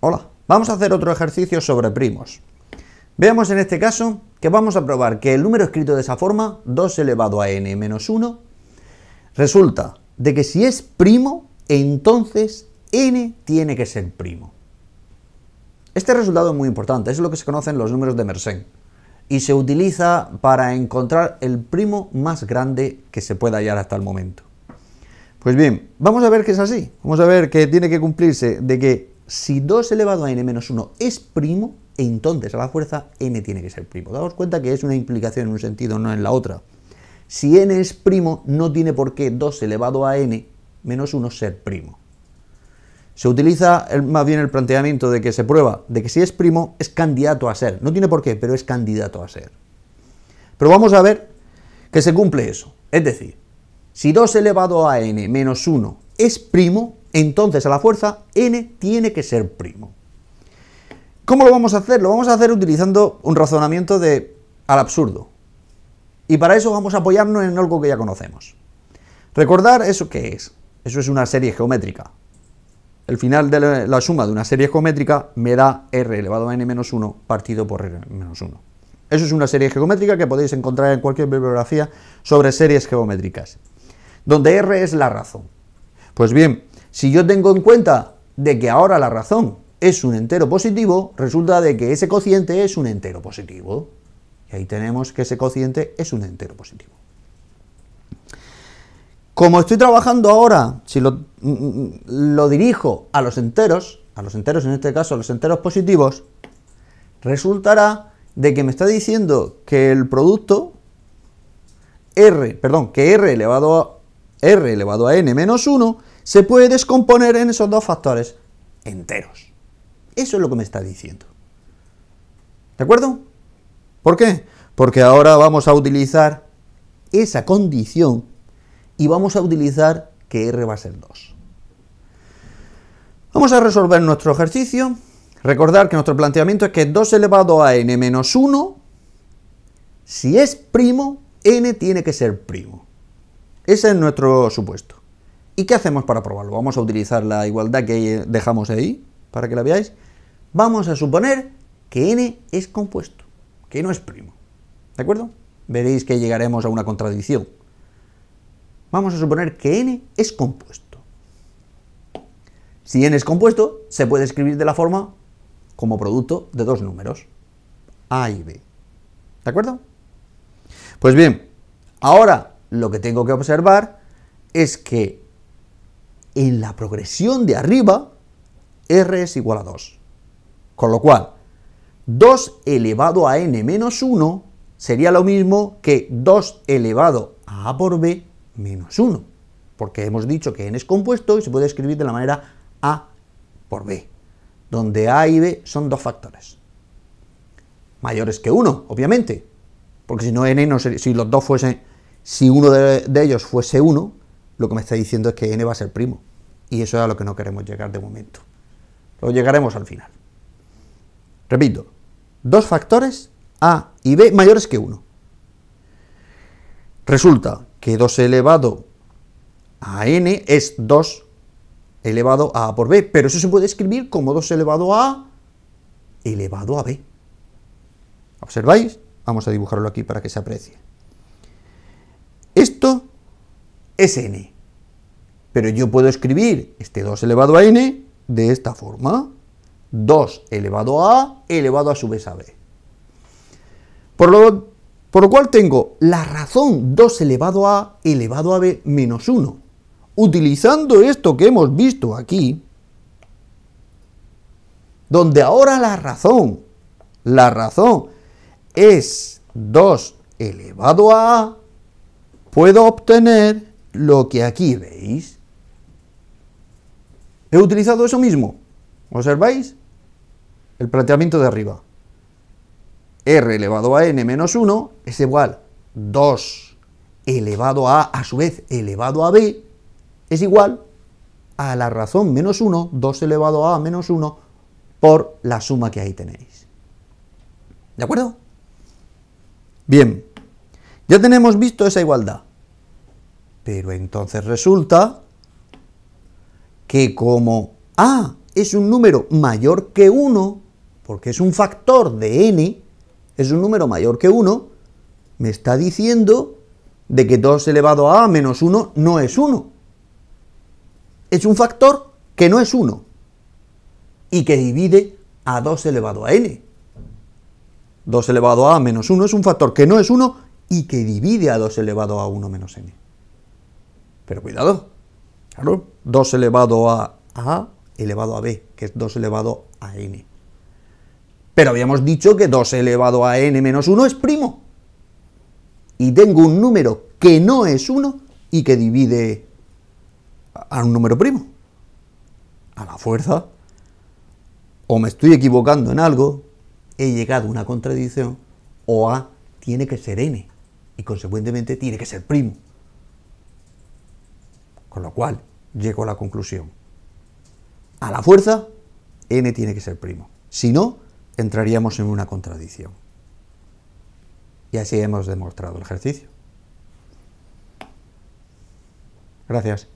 Hola, vamos a hacer otro ejercicio sobre primos. Veamos en este caso que vamos a probar que el número escrito de esa forma, 2 elevado a n menos 1, resulta de que si es primo, entonces n tiene que ser primo. Este resultado es muy importante, es lo que se conocen los números de Mersenne y se utiliza para encontrar el primo más grande que se pueda hallar hasta el momento. Pues bien, vamos a ver que es así. Vamos a ver que tiene que cumplirse de que si 2 elevado a n menos 1 es primo, entonces a la fuerza n tiene que ser primo. Damos cuenta que es una implicación en un sentido, no en la otra. Si n es primo, no tiene por qué 2 elevado a n menos 1 ser primo. Se utiliza más bien el planteamiento de que se prueba de que si es primo es candidato a ser. No tiene por qué, pero es candidato a ser. Pero vamos a ver que se cumple eso. Es decir, si 2 elevado a n menos 1 es primo, entonces a la fuerza n tiene que ser primo. ¿Cómo lo vamos a hacer? Lo vamos a hacer utilizando un razonamiento de al absurdo. Y para eso vamos a apoyarnos en algo que ya conocemos. Recordar eso qué es. Eso es una serie geométrica. El final de la, suma de una serie geométrica me da r elevado a n menos 1 partido por r menos 1. Eso es una serie geométrica que podéis encontrar en cualquier bibliografía sobre series geométricas, donde r es la razón. Pues bien, si yo tengo en cuenta de que ahora la razón es un entero positivo, resulta de que ese cociente es un entero positivo. Y ahí tenemos que ese cociente es un entero positivo. Como estoy trabajando ahora, si lo, dirijo a los enteros, a los enteros en este caso, a los enteros positivos, resultará de que me está diciendo que el producto R, perdón, que R elevado a, R elevado a n menos 1 se puede descomponer en esos dos factores enteros. Eso es lo que me está diciendo. ¿De acuerdo? ¿Por qué? Porque ahora vamos a utilizar esa condición y vamos a utilizar que R va a ser 2. Vamos a resolver nuestro ejercicio. Recordar que nuestro planteamiento es que 2 elevado a n menos 1, si es primo, n tiene que ser primo. Ese es nuestro supuesto. ¿Y qué hacemos para probarlo? Vamos a utilizar la igualdad que dejamos ahí para que la veáis. Vamos a suponer que n es compuesto, que no es primo. ¿De acuerdo? Veréis que llegaremos a una contradicción. Vamos a suponer que n es compuesto. Si n es compuesto, se puede escribir de la forma como producto de dos números, a y b. ¿De acuerdo? Pues bien, ahora lo que tengo que observar es que en la progresión de arriba, r es igual a 2. Con lo cual, 2 elevado a n menos 1 sería lo mismo que 2 elevado a a por b menos 1, porque hemos dicho que n es compuesto y se puede escribir de la manera a por b, donde a y b son dos factores. Mayores que 1, obviamente, porque si no n, si los dos fuesen, si uno de, de ellos fuese 1, lo que me está diciendo es que n va a ser primo. Y eso es a lo que no queremos llegar de momento. Lo llegaremos al final. Repito, dos factores, a y b, mayores que 1. Resulta que 2 elevado a n es 2 elevado a a por b, pero eso se puede escribir como 2 elevado a a elevado a b. ¿Observáis? Vamos a dibujarlo aquí para que se aprecie. Esto es n. Pero yo puedo escribir este 2 elevado a n de esta forma. 2 elevado a a elevado a su vez a b. Por lo, por cual tengo la razón 2 elevado a elevado a b menos 1. Utilizando esto que hemos visto aquí, donde ahora la razón, la razón es 2 elevado a a, puedo obtener lo que aquí veis. He utilizado eso mismo. ¿Observáis? El planteamiento de arriba. R elevado a n menos 1 es igual 2 elevado a a su vez elevado a b es igual a la razón menos 1, 2 elevado a menos 1 por la suma que ahí tenéis. ¿De acuerdo? Bien, ya tenemos visto esa igualdad. Pero entonces resulta que como A ah, es un número mayor que 1, porque es un factor de n, es un número mayor que 1, me está diciendo de que 2 elevado a a menos 1 no es 1. Es un factor que no es 1 y que divide a 2 elevado a n. 2 elevado a a menos 1 es un factor que no es 1 y que divide a 2 elevado a 1 menos n. Pero cuidado, claro, 2 elevado a A elevado a B, que es 2 elevado a N. Pero habíamos dicho que 2 elevado a N menos 1 es primo. Y tengo un número que no es 1 y que divide a un número primo. A la fuerza, o me estoy equivocando en algo, he llegado a una contradicción, o A tiene que ser N, y consecuentemente tiene que ser primo. Con lo cual, llego a la conclusión. A la fuerza, n tiene que ser primo. Si no, entraríamos en una contradicción. Y así hemos demostrado el ejercicio. Gracias.